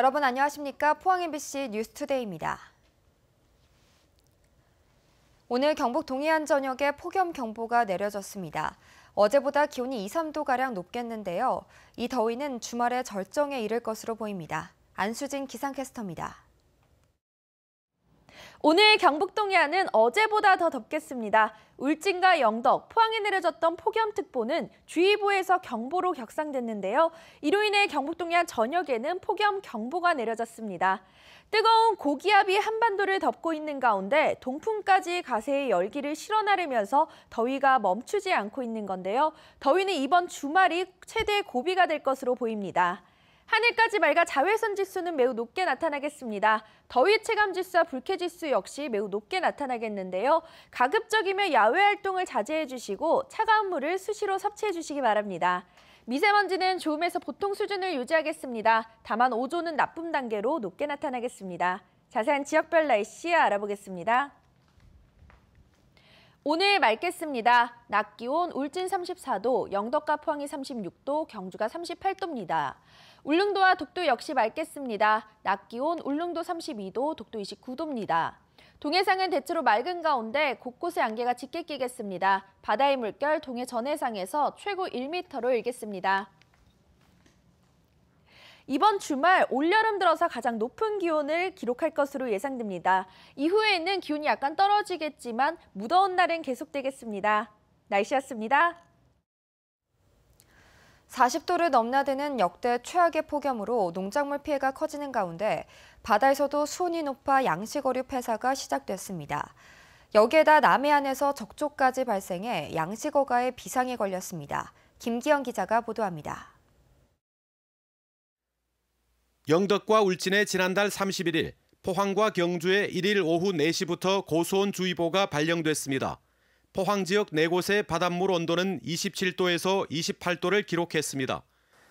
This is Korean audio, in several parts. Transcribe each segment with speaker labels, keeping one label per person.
Speaker 1: 여러분 안녕하십니까? 포항 MBC 뉴스투데이입니다. 오늘 경북 동해안 전역에 폭염 경보가 내려졌습니다. 어제보다 기온이 2, 3도가량 높겠는데요. 이 더위는 주말에 절정에 이를 것으로 보입니다. 안수진 기상캐스터입니다.
Speaker 2: 오늘 경북 동해안은 어제보다 더 덥겠습니다. 울진과 영덕, 포항에 내려졌던 폭염특보는 주의보에서 경보로 격상됐는데요. 이로 인해 경북 동해안 전역에는 폭염 경보가 내려졌습니다. 뜨거운 고기압이 한반도를 덮고 있는 가운데 동풍까지 가세의 열기를 실어나르면서 더위가 멈추지 않고 있는 건데요. 더위는 이번 주말이 최대 고비가 될 것으로 보입니다. 하늘까지 맑아 자외선 지수는 매우 높게 나타나겠습니다. 더위 체감 지수와 불쾌 지수 역시 매우 높게 나타나겠는데요. 가급적이면 야외 활동을 자제해 주시고 차가운 물을 수시로 섭취해 주시기 바랍니다. 미세먼지는 좋음에서 보통 수준을 유지하겠습니다. 다만 오존은 나쁨 단계로 높게 나타나겠습니다. 자세한 지역별 날씨 알아보겠습니다. 오늘 맑겠습니다. 낮 기온 울진 34도, 영덕과 포항이 36도, 경주가 38도입니다. 울릉도와 독도 역시 맑겠습니다. 낮 기온 울릉도 32도, 독도 29도입니다. 동해상은 대체로 맑은 가운데 곳곳에 안개가 짙게 끼겠습니다. 바다의 물결 동해 전해상에서 최고 1m로 일겠습니다. 이번 주말 올여름 들어서 가장 높은 기온을 기록할 것으로 예상됩니다. 이후에는 기온이 약간 떨어지겠지만 무더운 날은 계속되겠습니다. 날씨였습니다.
Speaker 1: 40도를 넘나드는 역대 최악의 폭염으로 농작물 피해가 커지는 가운데 바다에서도 수온이 높아 양식어류 폐사가 시작됐습니다. 여기에다 남해안에서 적조까지 발생해 양식어가에 비상이 걸렸습니다. 김기현 기자가 보도합니다.
Speaker 3: 영덕과 울진에 지난달 31일 포항과 경주에 1일 오후 4시부터 고소온 주의보가 발령됐습니다. 포항 지역 네 곳의 바닷물 온도는 27도에서 28도를 기록했습니다.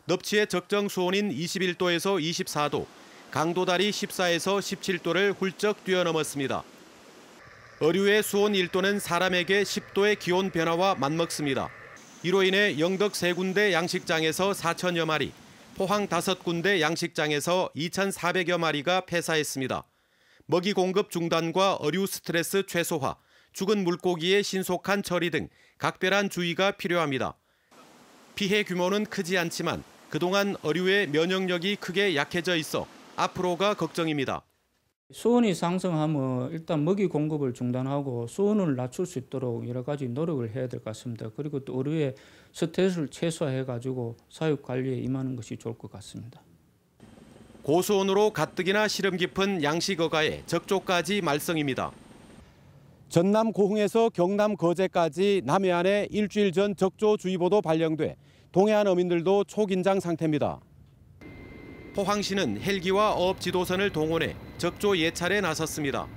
Speaker 3: 넙치의 적정 수온인 21도에서 24도, 강도다리 14에서 17도를 훌쩍 뛰어넘었습니다. 어류의 수온 1도는 사람에게 10도의 기온 변화와 맞먹습니다. 이로 인해 영덕 세군데 양식장에서 4천여 마리, 포항 다섯 군데 양식장에서 2,400여 마리가 폐사했습니다. 먹이 공급 중단과 어류 스트레스 최소화, 죽은 물고기의 신속한 처리 등 각별한 주의가 필요합니다. 피해 규모는 크지 않지만 그동안 어류의 면역력이 크게 약해져 있어 앞으로가 걱정입니다.
Speaker 4: 수온이 상승하면 일단 먹이 공급을 중단하고 수온을 낮출 수 있도록 여러 가지 노력을 해야 될 것 같습니다. 그리고 또 어류의 스트레스를 최소화해 가지고 사육 관리에 임하는 것이 좋을 것 같습니다.
Speaker 3: 고수온으로 가뜩이나 시름 깊은 양식어가의 적조까지 말썽입니다. 전남 고흥에서 경남 거제까지 남해안에 일주일 전 적조주의보도 발령돼 동해안 어민들도 초긴장 상태입니다. 포항시는 헬기와 어업 지도선을 동원해 적조 예찰에 나섰습니다.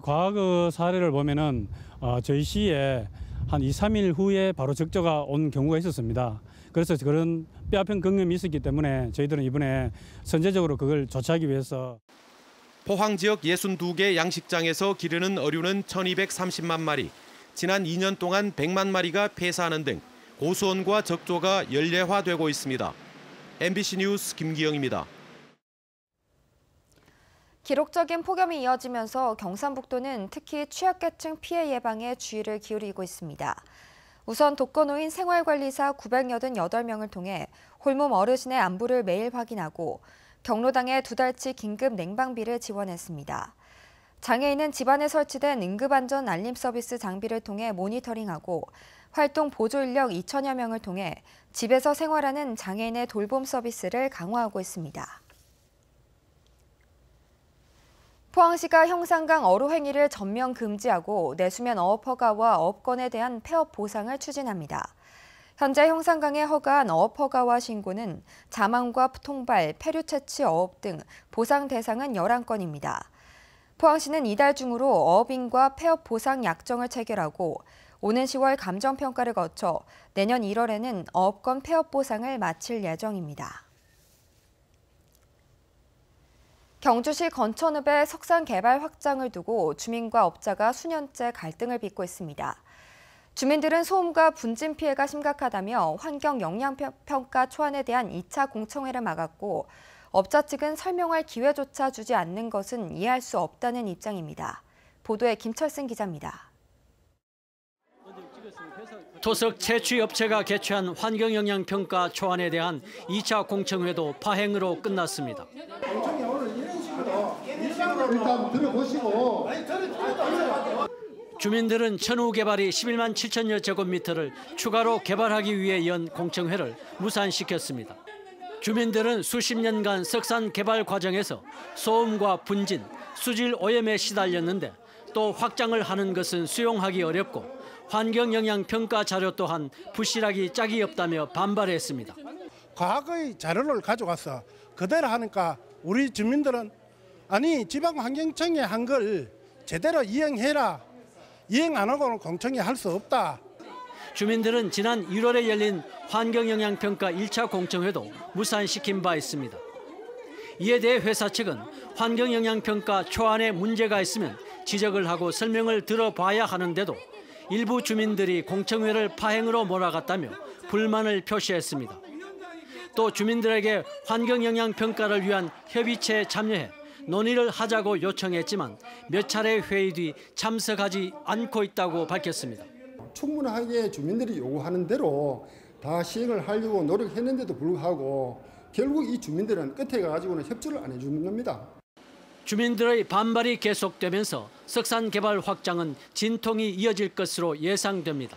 Speaker 4: 과거 사례를 보면은 어, 저희 시에 한 2, 3일 후에 바로 적조가 온 경우가 있었습니다. 그래서 그런 뼈아픈 경험이 있었기 때문에 저희들은 이번에 선제적으로 그걸 조치하기 위해서
Speaker 3: 포항 지역 62개 양식장에서 기르는 어류는 1,230만 마리, 지난 2년 동안 100만 마리가 폐사하는 등 고수원과 적조가 연례화되고 있습니다. MBC 뉴스 김기영입니다.
Speaker 1: 기록적인 폭염이 이어지면서 경상북도는 특히 취약계층 피해 예방에 주의를 기울이고 있습니다. 우선 독거노인 생활관리사 988명을 통해 홀몸 어르신의 안부를 매일 확인하고 경로당에 두 달치 긴급 냉방비를 지원했습니다. 장애인은 집안에 설치된 응급안전 알림 서비스 장비를 통해 모니터링하고 활동 보조 인력 2천여 명을 통해 집에서 생활하는 장애인의 돌봄 서비스를 강화하고 있습니다. 포항시가 형상강 어로행위를 전면 금지하고 내수면 어업허가와 어업권에 대한 폐업 보상을 추진합니다. 현재 형상강의 허가한 어업허가와 신고는 자망과 통발, 폐류 채취 어업 등 보상 대상은 11건입니다. 포항시는 이달 중으로 어업인과 폐업 보상 약정을 체결하고 오는 10월 감정평가를 거쳐 내년 1월에는 어업권 폐업 보상을 마칠 예정입니다. 경주시 건천읍에 석산 개발 확장을 두고 주민과 업자가 수년째 갈등을 빚고 있습니다. 주민들은 소음과 분진 피해가 심각하다며 환경영향평가 초안에 대한 2차 공청회를 막았고 업자 측은 설명할 기회조차 주지 않는 것은 이해할 수 없다는 입장입니다. 보도에 김철승 기자입니다.
Speaker 5: 토석 채취업체가 개최한 환경영향평가 초안에 대한 2차 공청회도 파행으로 끝났습니다. 공청회 오늘 이런 식으로 일단 들어보시고 주민들은 천우 개발이 11만 7천여 제곱미터를 추가로 개발하기 위해 연 공청회를 무산시켰습니다. 주민들은 수십 년간 석산 개발 과정에서 소음과 분진, 수질 오염에 시달렸는데 또 확장을 하는 것은 수용하기 어렵고 환경 영향 평가 자료 또한 부실하기 짝이 없다며 반발했습니다. 과학의 자료를 가져와서 그대로 하니까 우리 주민들은 아니 지방환경청에 한걸 제대로 이행해라 이행 안 하고는 공청회할 수 없다. 주민들은 지난 1월에 열린 환경영향평가 1차 공청회도 무산시킨 바 있습니다. 이에 대해 회사 측은 환경영향평가 초안에 문제가 있으면 지적을 하고 설명을 들어봐야 하는데도 일부 주민들이 공청회를 파행으로 몰아갔다며 불만을 표시했습니다. 또 주민들에게 환경영향평가를 위한 협의체에 참여해 논의를 하자고 요청했지만 몇 차례 회의 뒤 참석하지 않고 있다고 밝혔습니다. 충분하게 주민들이 요구하는 대로 다 시행을 하려고 노력했는데도 불구하고 결국 이 주민들은 끝에 가지고는 협조를 안 해주는 겁니다. 주민들의 반발이 계속되면서 석산 개발 확장은 진통이 이어질 것으로 예상됩니다.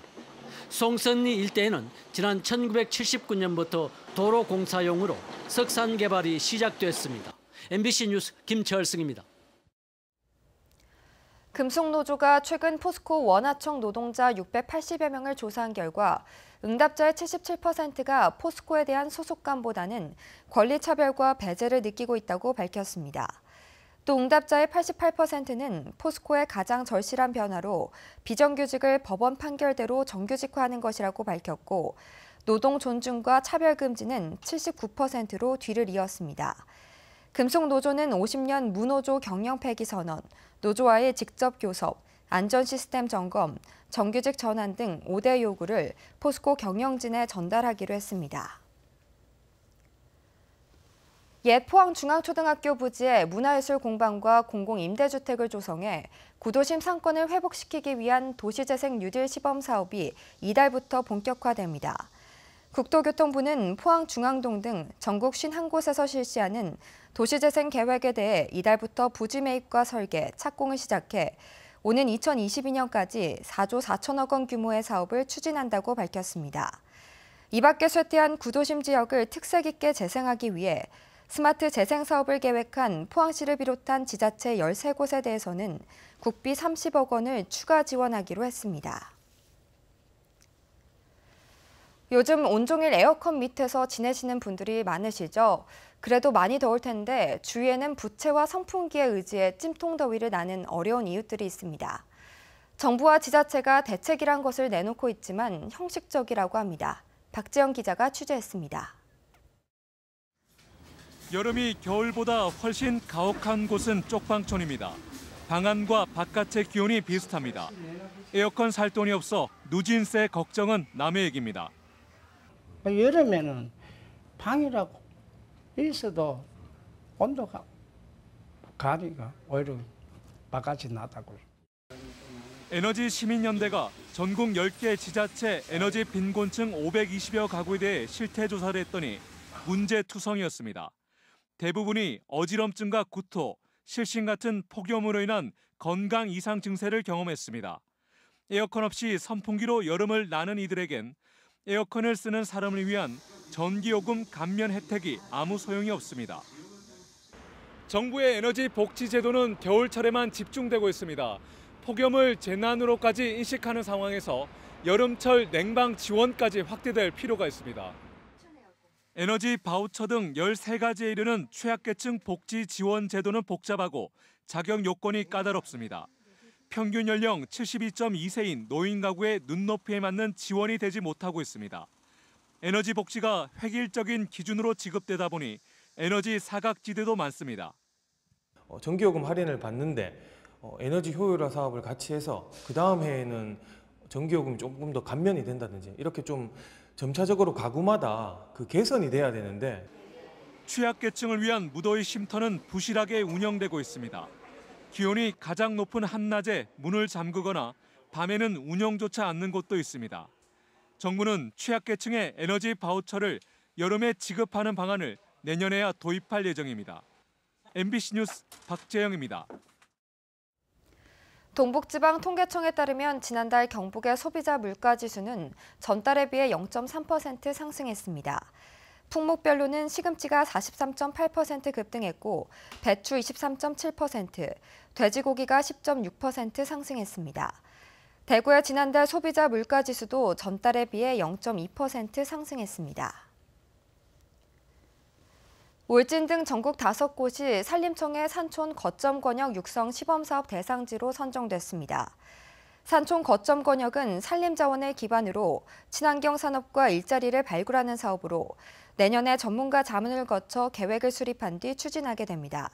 Speaker 5: 송선리 일대에는 지난 1979년부터 도로 공사용으로 석산 개발이 시작됐습니다. MBC 뉴스 김철승입니다.
Speaker 1: 금속노조가 최근 포스코 원하청 노동자 680여 명을 조사한 결과 응답자의 77%가 포스코에 대한 소속감보다는 권리차별과 배제를 느끼고 있다고 밝혔습니다. 또 응답자의 88%는 포스코의 가장 절실한 변화로 비정규직을 법원 판결대로 정규직화하는 것이라고 밝혔고 노동 존중과 차별 금지는 79%로 뒤를 이었습니다. 금속노조는 50년 무노조 경영 폐기 선언, 노조와의 직접 교섭, 안전 시스템 점검, 정규직 전환 등 5대 요구를 포스코 경영진에 전달하기로 했습니다. 옛 포항중앙초등학교 부지에 문화예술 공방과 공공임대주택을 조성해 구도심 상권을 회복시키기 위한 도시재생 뉴딜 시범 사업이 이달부터 본격화됩니다. 국토교통부는 포항중앙동 등 전국 51곳에서 실시하는 도시재생 계획에 대해 이달부터 부지 매입과 설계, 착공을 시작해 오는 2022년까지 4조 4천억 원 규모의 사업을 추진한다고 밝혔습니다. 이 밖에 쇠퇴한 구도심 지역을 특색 있게 재생하기 위해 스마트 재생 사업을 계획한 포항시를 비롯한 지자체 13곳에 대해서는 국비 30억 원을 추가 지원하기로 했습니다. 요즘 온종일 에어컨 밑에서 지내시는 분들이 많으시죠? 그래도 많이 더울 텐데 주위에는 부채와 선풍기에 의지해 찜통더위를 나는 어려운 이웃들이 있습니다. 정부와 지자체가 대책이란 것을 내놓고 있지만 형식적이라고 합니다. 박지영 기자가 취재했습니다.
Speaker 4: 여름이 겨울보다 훨씬 가혹한 곳은 쪽방촌입니다. 방 안과 바깥의 기온이 비슷합니다. 에어컨 살 돈이 없어 누진세 걱정은 남의 얘기입니다.
Speaker 5: 뭐 여름에는 방이라고 있어도 온도가
Speaker 4: 가니까 오히려 바깥이 나다고. 에너지 시민연대가 전국 10개 지자체 에너지 빈곤층 520여 가구에 대해 실태 조사를 했더니 문제 투성이었습니다. 대부분이 어지럼증과 구토, 실신 같은 폭염으로 인한 건강 이상 증세를 경험했습니다. 에어컨 없이 선풍기로 여름을 나는 이들에겐 에어컨을 쓰는 사람을 위한 전기요금 감면 혜택이 아무 소용이 없습니다. 정부의 에너지 복지 제도는 겨울철에만 집중되고 있습니다. 폭염을 재난으로까지 인식하는 상황에서 여름철 냉방 지원까지 확대될 필요가 있습니다. 에너지 바우처 등 13가지에 이르는 취약계층 복지 지원 제도는 복잡하고 작용 요건이 까다롭습니다. 평균 연령 72.2세인 노인 가구의 눈높이에 맞는 지원이 되지 못하고 있습니다. 에너지 복지가 획일적인 기준으로 지급되다 보니 에너지 사각지대도 많습니다. 어, 전기요금 할인을 받는데 어, 에너지 효율화 사업을 같이 해서 그 다음 해에는 전기요금이 조금 더 감면이 된다든지 이렇게 좀 점차적으로 가구마다 그 개선이 돼야 되는데 취약계층을 위한 무더위 쉼터는 부실하게 운영되고 있습니다. 기온이 가장 높은 한낮에 문을 잠그거나 밤에는 운영조차 않는 곳도 있습니다. 정부는 취약계층의 에너지 바우처를 여름에 지급하는 방안을 내년에야 도입할 예정입니다. MBC 뉴스 박재영입니다.
Speaker 1: 동북지방 통계청에 따르면 지난달 경북의 소비자 물가지수는 전달에 비해 0.3% 상승했습니다. 품목별로는 시금치가 43.8% 급등했고 배추 23.7%, 돼지고기가 10.6% 상승했습니다. 대구의 지난달 소비자 물가지수도 전달에 비해 0.2% 상승했습니다. 울진 등 전국 다섯 곳이 산림청의 산촌 거점 권역 육성 시범사업 대상지로 선정됐습니다. 산촌 거점 권역은 산림자원을 기반으로 친환경 산업과 일자리를 발굴하는 사업으로 내년에 전문가 자문을 거쳐 계획을 수립한 뒤 추진하게 됩니다.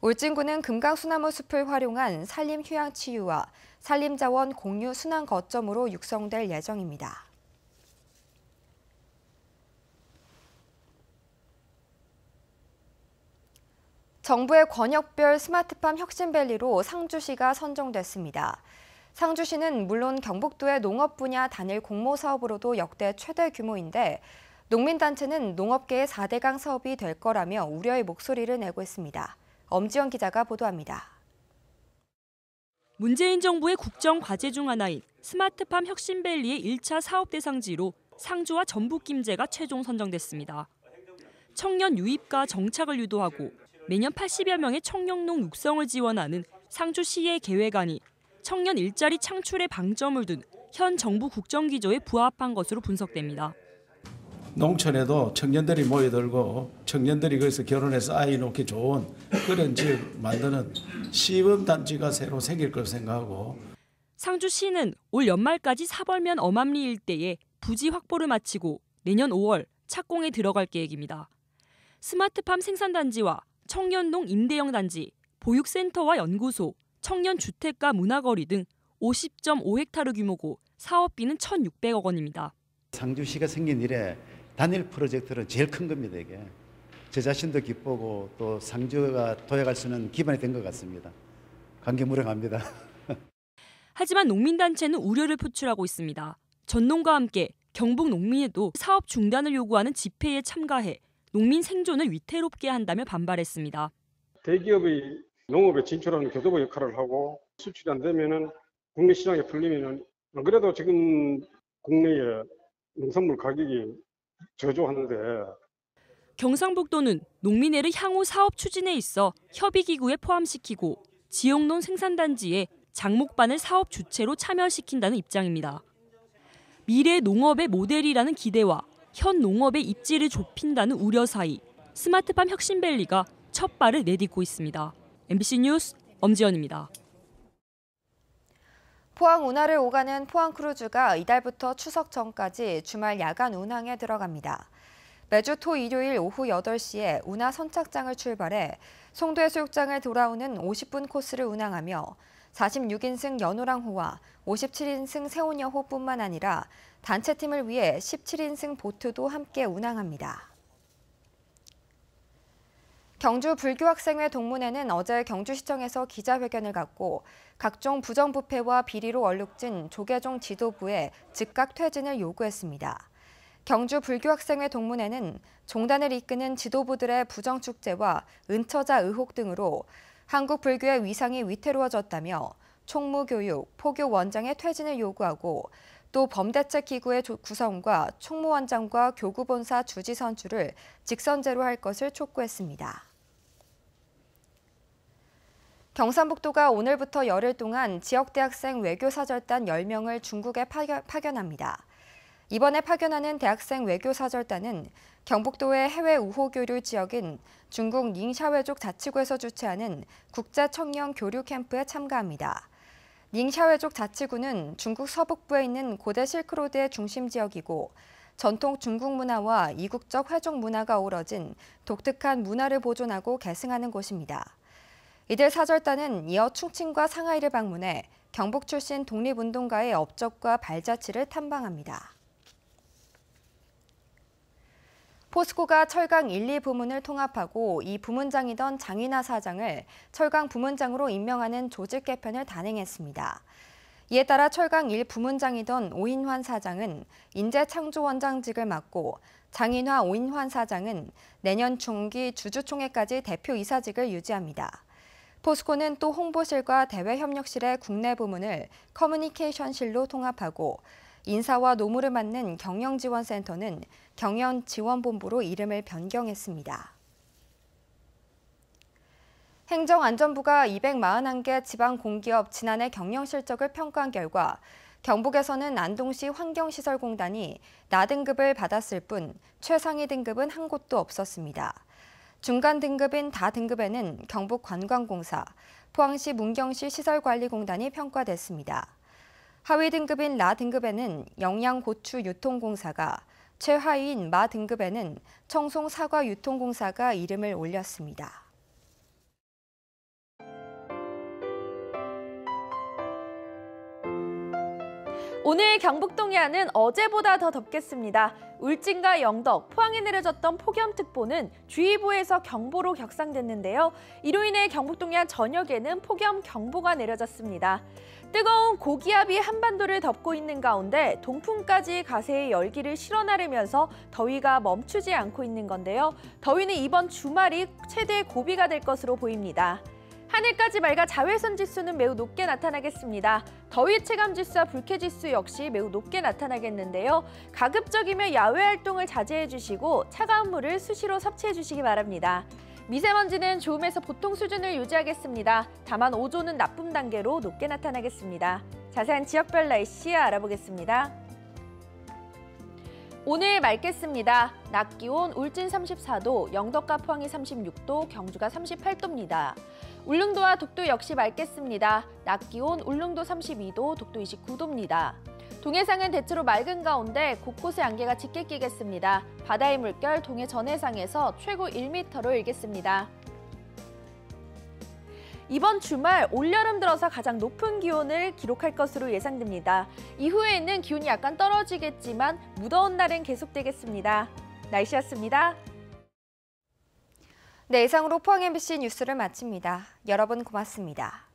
Speaker 1: 울진군은 금강수나무 숲을 활용한 산림 휴양 치유와 산림자원 공유 순환 거점으로 육성될 예정입니다. 정부의 권역별 스마트팜 혁신밸리로 상주시가 선정됐습니다. 상주시는 물론 경북도의 농업 분야 단일 공모 사업으로도 역대 최대 규모인데 농민단체는 농업계의 4대강 사업이 될 거라며 우려의 목소리를 내고 있습니다. 엄지영 기자가
Speaker 6: 보도합니다. 문재인 정부의 국정 과제 중 하나인 스마트팜 혁신밸리의 1차 사업 대상지로 상주와 전북 김제가 최종 선정됐습니다. 청년 유입과 정착을 유도하고 매년 80여 명의 청년농 육성을 지원하는 상주시의 계획안이 청년 일자리 창출에 방점을 둔 현 정부 국정기조에 부합한 것으로 분석됩니다.
Speaker 5: 농촌에도 청년들이 모여들고 청년들이 거기서 결혼해서 아이 놓기 좋은 그런 지 만드는 시범단지가 새로 생길 걸 생각하고
Speaker 6: 상주시는 올 연말까지 사벌면 어암리 일대에 부지 확보를 마치고 내년 5월 착공에 들어갈 계획입니다. 스마트팜 생산단지와 청년농 임대형 단지, 보육센터와 연구소, 청년 주택가 문화거리 등 50.5헥타르 규모고 사업비는 1,600억 원입니다.
Speaker 5: 상주시가 생긴 이래 단일 프로젝트는 제일 큰 겁니다. 이게 제 자신도 기쁘고 또 상주가 도약할 수 있는 기반이 된 것 같습니다. 감개무량합니다.
Speaker 6: 하지만 농민단체는 우려를 표출하고 있습니다. 전농과 함께 경북 농민에도 사업 중단을 요구하는 집회에 참가해 농민 생존을 위태롭게 한다며 반발했습니다.
Speaker 5: 대기업의
Speaker 3: 농업에 진출하는 교도부 역할을 하고 수출이 안 되면은 국내 시장에 풀리면은 안 그래도
Speaker 5: 지금 국내에 농산물 가격이 저조하는데
Speaker 6: 경상북도는 농민회를 향후 사업 추진에 있어 협의기구에 포함시키고 지역농 생산단지에 장목반을 사업 주체로 참여시킨다는 입장입니다. 미래 농업의 모델이라는 기대와 현 농업의 입지를 좁힌다는 우려 사이 스마트팜 혁신밸리가 첫 발을 내딛고 있습니다. MBC 뉴스 엄지연입니다.
Speaker 1: 포항 운하를 오가는 포항 크루즈가 이달부터 추석 전까지 주말 야간 운항에 들어갑니다. 매주 토 일요일 오후 8시에 운하 선착장을 출발해 송도 해수욕장을 돌아오는 50분 코스를 운항하며 46인승 연호랑호와 57인승 세온여호뿐만 아니라 단체팀을 위해 17인승 보트도 함께 운항합니다. 경주 불교학생회 동문회는 어제 경주시청에서 기자회견을 갖고 각종 부정부패와 비리로 얼룩진 조계종 지도부의 즉각 퇴진을 요구했습니다. 경주 불교학생회 동문회는 종단을 이끄는 지도부들의 부정축제와 은처자 의혹 등으로 한국 불교의 위상이 위태로워졌다며 총무교육, 포교원장의 퇴진을 요구하고 또 범대책기구의 구성과 총무원장과 교구본사 주지 선출을 직선제로 할 것을 촉구했습니다. 경상북도가 오늘부터 열흘 동안 지역대학생 외교사절단 10명을 중국에 파견, 합니다 이번에 파견하는 대학생 외교사절단은 경북도의 해외 우호 교류 지역인 중국 닝샤웨족 자치구에서 주최하는 국제 청년 교류 캠프에 참가합니다. 닝샤웨족 자치구는 중국 서북부에 있는 고대 실크로드의 중심 지역이고 전통 중국 문화와 이국적 회족 문화가 어우러진 독특한 문화를 보존하고 계승하는 곳입니다. 이들 사절단은 이어 충칭과 상하이를 방문해 경북 출신 독립운동가의 업적과 발자취를 탐방합니다. 포스코가 철강 1, 2 부문을 통합하고 이 부문장이던 장인하 사장을 철강 부문장으로 임명하는 조직 개편을 단행했습니다. 이에 따라 철강 1 부문장이던 오인환 사장은 인재창조원장직을 맡고 장인화 오인환 사장은 내년 중기 주주총회까지 대표이사직을 유지합니다. 포스코는 또 홍보실과 대외협력실의 국내 부문을 커뮤니케이션실로 통합하고 인사와 노무를 맡는 경영지원센터는 경영지원본부로 이름을 변경했습니다. 행정안전부가 241개 지방공기업 지난해 경영실적을 평가한 결과 경북에서는 안동시 환경시설공단이 나등급을 받았을 뿐 최상위 등급은 한 곳도 없었습니다. 중간 등급인 다등급에는 경북관광공사, 포항시 문경시 시설관리공단이 평가됐습니다. 하위 등급인 라 등급에는 영양고추유통공사가, 최하위인 마 등급에는 청송사과유통공사가 이름을 올렸습니다.
Speaker 2: 오늘 경북 동해안은 어제보다 더 덥겠습니다. 울진과 영덕, 포항에 내려졌던 폭염특보는 주의보에서 경보로 격상됐는데요. 이로 인해 경북 동해안 전역에는 폭염 경보가 내려졌습니다. 뜨거운 고기압이 한반도를 덮고 있는 가운데 동풍까지 가세의 열기를 실어나르면서 더위가 멈추지 않고 있는 건데요. 더위는 이번 주말이 최대 고비가 될 것으로 보입니다. 하늘까지 맑아 자외선 지수는 매우 높게 나타나겠습니다. 더위 체감 지수와 불쾌 지수 역시 매우 높게 나타나겠는데요. 가급적이면 야외 활동을 자제해 주시고 차가운 물을 수시로 섭취해 주시기 바랍니다. 미세먼지는 좋음에서 보통 수준을 유지하겠습니다. 다만 오존은 나쁨 단계로 높게 나타나겠습니다. 자세한 지역별 날씨 알아보겠습니다. 오늘 맑겠습니다. 낮 기온 울진 34도, 영덕과 포항이 36도, 경주가 38도입니다. 울릉도와 독도 역시 맑겠습니다. 낮 기온 울릉도 32도, 독도 29도입니다. 동해상은 대체로 맑은 가운데 곳곳에 안개가 짙게 끼겠습니다. 바다의 물결 동해 전해상에서 최고 1m로 일겠습니다. 이번 주말 올여름 들어서 가장 높은 기온을 기록할 것으로 예상됩니다. 이후에는 기온이 약간 떨어지겠지만 무더운 날은 계속되겠습니다. 날씨였습니다.
Speaker 1: 네, 이상으로 포항 MBC 뉴스를 마칩니다. 여러분 고맙습니다.